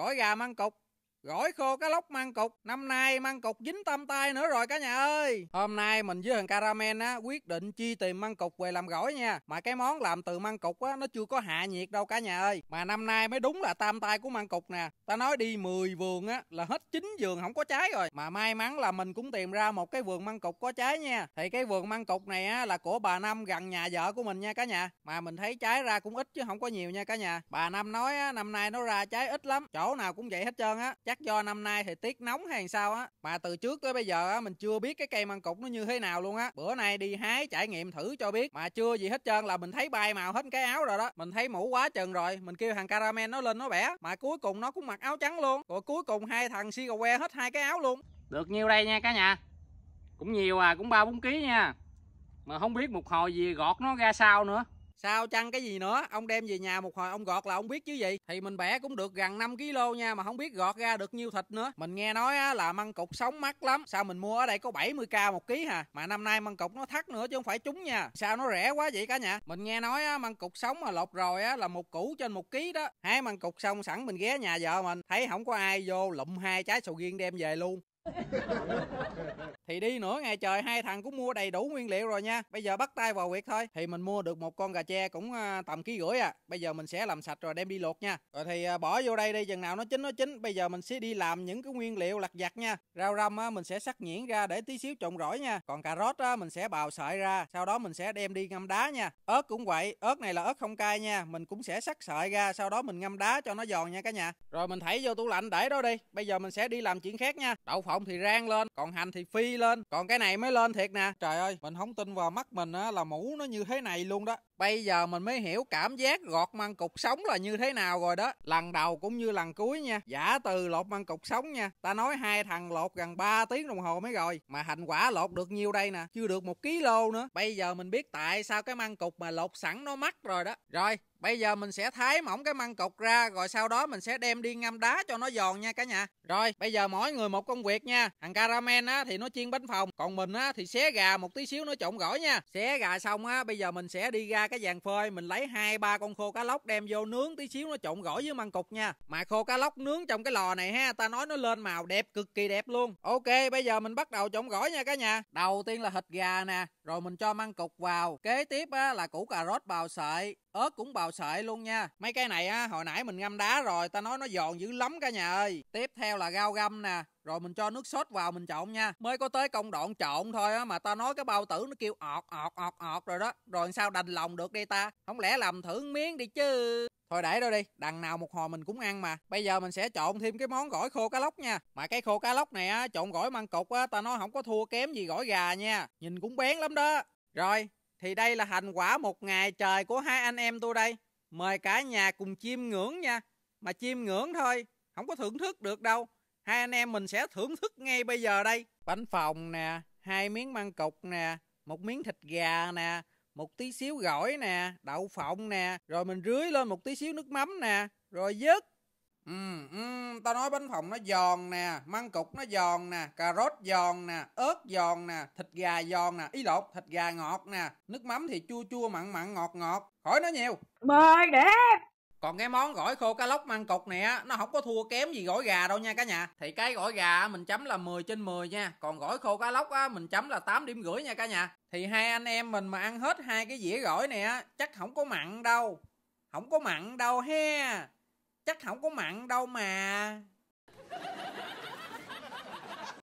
cõi gà măng cục Gõi khô cá lóc măng cục Năm nay măng cục dính tam tay nữa rồi cả nhà ơi Hôm nay mình với thằng Caramen á Quyết định chi tìm măng cục về làm gỏi nha Mà cái món làm từ măng cục á Nó chưa có hạ nhiệt đâu cả nhà ơi Mà năm nay mới đúng là tam tay của măng cục nè Ta nói đi 10 vườn á Là hết 9 vườn không có trái rồi Mà may mắn là mình cũng tìm ra một cái vườn măng cục có trái nha Thì cái vườn măng cục này á Là của bà Năm gần nhà vợ của mình nha cả nhà Mà mình thấy trái ra cũng ít chứ không có nhiều nha cả nhà Bà Năm nói á, năm nay nó ra trái ít lắm Chỗ nào cũng vậy hết trơn á chắc do năm nay thời tiết nóng hay sao á mà từ trước tới bây giờ á mình chưa biết cái cây măng cụt nó như thế nào luôn á bữa nay đi hái trải nghiệm thử cho biết mà chưa gì hết trơn là mình thấy bay màu hết cái áo rồi đó mình thấy mũ quá chừng rồi mình kêu thằng caramel nó lên nó bẻ mà cuối cùng nó cũng mặc áo trắng luôn rồi cuối cùng hai thằng si que hết hai cái áo luôn được nhiêu đây nha cả nhà cũng nhiều à cũng ba bốn ký nha mà không biết một hồi gì gọt nó ra sao nữa sao chăng cái gì nữa ông đem về nhà một hồi ông gọt là ông biết chứ gì thì mình bẻ cũng được gần 5 kg nha mà không biết gọt ra được nhiêu thịt nữa mình nghe nói á, là măng cục sống mắc lắm sao mình mua ở đây có 70 k một ký hà mà năm nay măng cục nó thắt nữa chứ không phải trúng nha sao nó rẻ quá vậy cả nhà mình nghe nói á, măng cục sống mà lột rồi á, là một củ trên một ký đó hai măng cục xong sẵn mình ghé nhà vợ mình thấy không có ai vô lụm hai trái sầu riêng đem về luôn thì đi nữa ngày trời hai thằng cũng mua đầy đủ nguyên liệu rồi nha bây giờ bắt tay vào việc thôi thì mình mua được một con gà tre cũng à, tầm ký rưỡi à bây giờ mình sẽ làm sạch rồi đem đi luộc nha rồi thì à, bỏ vô đây đi chừng nào nó chín nó chín bây giờ mình sẽ đi làm những cái nguyên liệu lặt vặt nha rau răm á mình sẽ sắc nhuyễn ra để tí xíu trộn rỗi nha còn cà rốt á mình sẽ bào sợi ra sau đó mình sẽ đem đi ngâm đá nha ớt cũng vậy ớt này là ớt không cay nha mình cũng sẽ sắc sợi ra sau đó mình ngâm đá cho nó giòn nha cả nhà rồi mình thảy vô tủ lạnh để đó đi bây giờ mình sẽ đi làm chuyện khác nha đậu phộng phộng thì rang lên còn hành thì phi lên còn cái này mới lên thiệt nè trời ơi mình không tin vào mắt mình á là mũ nó như thế này luôn đó Bây giờ mình mới hiểu cảm giác gọt măng cục sống là như thế nào rồi đó. Lần đầu cũng như lần cuối nha. Giả từ lột măng cục sống nha. Ta nói hai thằng lột gần 3 tiếng đồng hồ mới rồi. Mà hành quả lột được nhiêu đây nè. Chưa được một ký lô nữa. Bây giờ mình biết tại sao cái măng cục mà lột sẵn nó mắc rồi đó. Rồi, Bây giờ mình sẽ thái mỏng cái măng cục ra rồi sau đó mình sẽ đem đi ngâm đá cho nó giòn nha cả nhà. Rồi, bây giờ mỗi người một công việc nha. Thằng Caramel á thì nó chiên bánh phòng, còn mình á thì xé gà một tí xíu nó trộn gỏi nha. Xé gà xong á, bây giờ mình sẽ đi ra cái dàn phơi mình lấy hai ba con khô cá lóc đem vô nướng tí xíu nó trộn gỏi với măng cục nha mà khô cá lóc nướng trong cái lò này ha ta nói nó lên màu đẹp cực kỳ đẹp luôn ok bây giờ mình bắt đầu trộn gỏi nha cả nhà đầu tiên là thịt gà nè rồi mình cho măng cục vào kế tiếp á, là củ cà rốt bào sợi ớt cũng bào sợi luôn nha mấy cái này á hồi nãy mình ngâm đá rồi ta nói nó giòn dữ lắm cả nhà ơi tiếp theo là rau găm nè rồi mình cho nước sốt vào mình trộn nha mới có tới công đoạn trộn thôi á mà ta nói cái bao tử nó kêu ọt ọt ọt ọt rồi đó rồi sao đành lòng được đây ta không lẽ làm thử miếng đi chứ thôi để đó đi đằng nào một hồi mình cũng ăn mà bây giờ mình sẽ trộn thêm cái món gỏi khô cá lóc nha mà cái khô cá lóc này á trộn gỏi măng cục á ta nói không có thua kém gì gỏi gà nha nhìn cũng bén lắm đó rồi thì đây là thành quả một ngày trời của hai anh em tôi đây mời cả nhà cùng chiêm ngưỡng nha mà chiêm ngưỡng thôi không có thưởng thức được đâu hai anh em mình sẽ thưởng thức ngay bây giờ đây bánh phồng nè hai miếng măng cục nè một miếng thịt gà nè một tí xíu gỏi nè đậu phộng nè rồi mình rưới lên một tí xíu nước mắm nè rồi dứt ừ ừ tao nói bánh phồng nó giòn nè măng cục nó giòn nè cà rốt giòn nè ớt giòn nè thịt gà giòn nè ý lột thịt gà ngọt nè nước mắm thì chua chua mặn mặn ngọt ngọt khỏi nó nhiều mời đẹp còn cái món gỏi khô cá lóc măng cục này á nó không có thua kém gì gỏi gà đâu nha cả nhà thì cái gỏi gà mình chấm là 10 trên 10 nha còn gỏi khô cá lóc á mình chấm là 8 điểm rưỡi nha cả nhà thì hai anh em mình mà ăn hết hai cái dĩa gỏi này á chắc không có mặn đâu không có mặn đâu he chắc không có mặn đâu mà